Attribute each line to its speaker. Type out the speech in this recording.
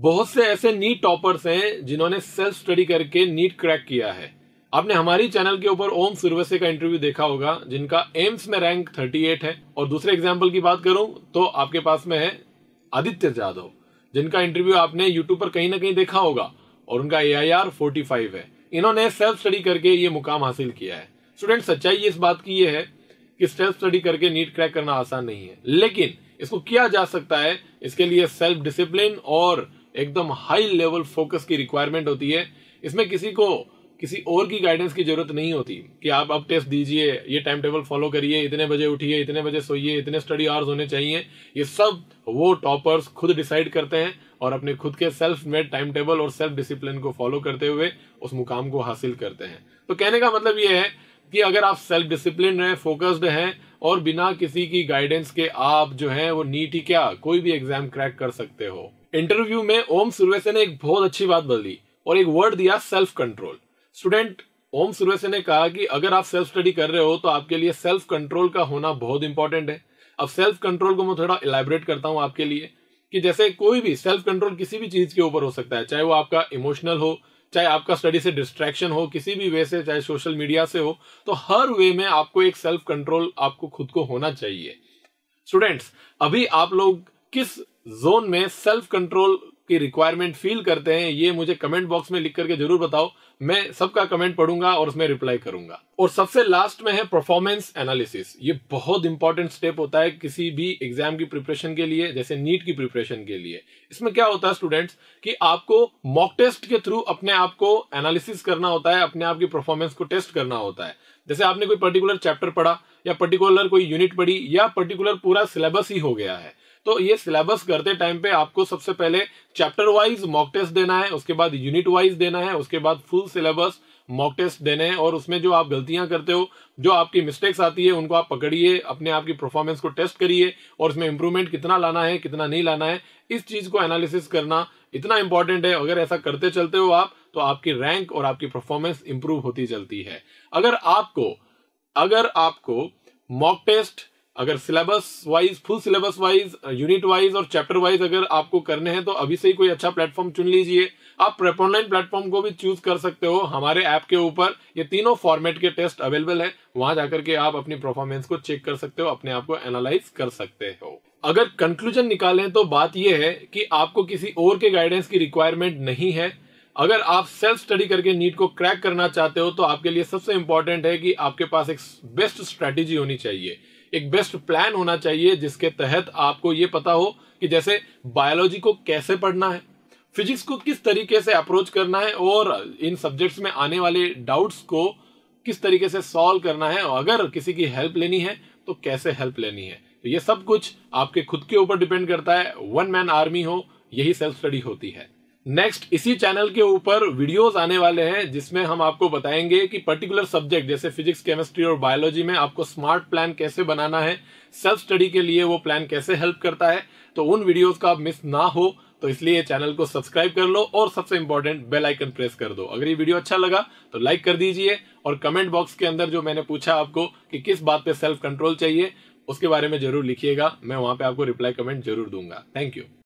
Speaker 1: बहुत से ऐसे नीट टॉपर्स हैं जिन्होंने सेल्फ स्टडी करके नीट क्रैक किया है आपने हमारी चैनल के ऊपर ओम सुरवसे का इंटरव्यू देखा होगा जिनका एम्स में रैंक 38 है और दूसरे एग्जाम्पल की बात करूं तो आपके पास में है आदित्य जाधव जिनका इंटरव्यू आपने यूट्यूब पर कहीं ना कहीं देखा होगा और उनका A I R forty five है इन्होंने सेल्फ स्टडी करके ये मुकाम हासिल किया है स्टूडेंट सच्चाई इस बात की यह है कि सेल्फ स्टडी करके नीट क्रैक करना आसान नहीं है लेकिन इसको किया जा सकता है इसके लिए सेल्फ डिसिप्लिन और एकदम हाई लेवल फोकस की रिक्वायरमेंट होती है इसमें किसी को किसी और की गाइडेंस की जरूरत नहीं होती कि आप अब टेस्ट दीजिए ये टाइम टेबल फॉलो करिए इतने बजे उठिए इतने बजे सोइए इतने स्टडी आवर्स होने चाहिए ये सब वो टॉपर्स खुद डिसाइड करते हैं और अपने खुद के सेल्फ मेड टाइम टेबल और सेल्फ डिसिप्लिन को फॉलो करते हुए उस मुकाम को हासिल करते हैं तो कहने का मतलब ये है कि अगर आप सेल्फ डिसिप्लिन हैं फोकस्ड हैं और बिना किसी की गाइडेंस के आप जो है वो नीट ही क्या कोई भी एग्जाम क्रैक कर सकते हो इंटरव्यू में ओम सुरवेसे ने एक बहुत अच्छी बात बदली और एक वर्ड दिया self control student Om Surwase ने कहा कि अगर आप सेल्फ स्टडी कर रहे हो तो आपके लिए सेल्फ कंट्रोल का होना बहुत इंपॉर्टेंट है अब सेल्फ कंट्रोल को मैं थोड़ा इलेबरेट करता हूँ आपके लिए कि जैसे कोई भी सेल्फ कंट्रोल किसी भी चीज के ऊपर हो सकता है चाहे वो आपका इमोशनल हो चाहे आपका स्टडी से डिस्ट्रैक्शन हो किसी भी वे से चाहे सोशल मीडिया से हो तो हर वे में आपको एक सेल्फ कंट्रोल आपको खुद को होना चाहिए स्टूडेंट्स अभी आप लोग किस जोन में सेल्फ कंट्रोल की रिक्वायरमेंट फील करते हैं ये मुझे कमेंट बॉक्स में लिख करके जरूर बताओ मैं सबका कमेंट पढ़ूंगा और उसमें रिप्लाई करूंगा और सबसे लास्ट में है परफॉर्मेंस एनालिसिस ये बहुत इंपॉर्टेंट स्टेप होता है किसी भी एग्जाम की प्रिपरेशन के लिए जैसे नीट की प्रिपरेशन के लिए इसमें क्या होता है स्टूडेंट्स कि आपको मॉक टेस्ट के थ्रू अपने आप को एनालिसिस करना होता है अपने आप की परफॉर्मेंस को टेस्ट करना होता है जैसे आपने कोई पर्टिकुलर चैप्टर पढ़ा या पर्टिकुलर कोई यूनिट पढ़ी या पर्टिकुलर पूरा सिलेबस ही हो गया है तो ये सिलेबस करते टाइम पे आपको सबसे पहले चैप्टर वाइज मॉक टेस्ट देना है उसके बाद यूनिट वाइज देना है उसके बाद फुल सिलेबस मॉक टेस्ट देने हैं और उसमें जो आप गलतियां करते हो जो आपकी मिस्टेक्स आती है उनको आप पकड़िए अपने आप की परफॉर्मेंस को टेस्ट करिए और उसमें इंप्रूवमेंट कितना लाना है कितना नहीं लाना है इस चीज को एनालिसिस करना इतना इंपॉर्टेंट है अगर ऐसा करते चलते हो आप तो आपकी रैंक और आपकी परफॉर्मेंस इंप्रूव होती चलती है अगर आपको अगर आपको मॉक टेस्ट अगर syllabus wise full syllabus wise unit wise और चैप्टर वाइज अगर आपको करने हैं तो अभी से ही कोई अच्छा प्लेटफॉर्म चुन लीजिए आप प्रेप ऑनलाइन प्लेटफॉर्म को भी चूज कर सकते हो हमारे ऐप के ऊपर ये तीनों फॉर्मेट के टेस्ट अवेलेबल है वहां जाकर के आप अपनी परफॉर्मेंस को चेक कर सकते हो अपने आप को एनालाइज कर सकते हो अगर कंक्लूजन निकालें तो बात यह है कि आपको किसी और के गाइडेंस की रिक्वायरमेंट नहीं है अगर आप सेल्फ स्टडी करके नीट को क्रैक करना चाहते हो तो आपके लिए सबसे इंपॉर्टेंट है कि आपके पास एक बेस्ट स्ट्रैटेजी होनी चाहिए एक बेस्ट प्लान होना चाहिए जिसके तहत आपको ये पता हो कि जैसे बायोलॉजी को कैसे पढ़ना है फिजिक्स को किस तरीके से अप्रोच करना है और इन सब्जेक्ट्स में आने वाले डाउट्स को किस तरीके से सॉल्व करना है और अगर किसी की हेल्प लेनी है तो कैसे हेल्प लेनी है तो ये सब कुछ आपके खुद के ऊपर डिपेंड करता है वन मैन आर्मी हो यही सेल्फ स्टडी होती है नेक्स्ट इसी चैनल के ऊपर वीडियोस आने वाले हैं जिसमें हम आपको बताएंगे कि पर्टिकुलर सब्जेक्ट जैसे फिजिक्स केमिस्ट्री और बायोलॉजी में आपको स्मार्ट प्लान कैसे बनाना है सेल्फ स्टडी के लिए वो प्लान कैसे हेल्प करता है तो उन वीडियोस का आप मिस ना हो तो इसलिए चैनल को सब्सक्राइब कर लो और सबसे इंपॉर्टेंट बेलाइकन प्रेस कर दो अगर ये वीडियो अच्छा लगा तो लाइक कर दीजिए और कमेंट बॉक्स के अंदर जो मैंने पूछा आपको कि किस बात पे सेल्फ कंट्रोल चाहिए उसके बारे में जरूर लिखिएगा मैं वहां पे आपको रिप्लाई कमेंट जरूर दूंगा थैंक यू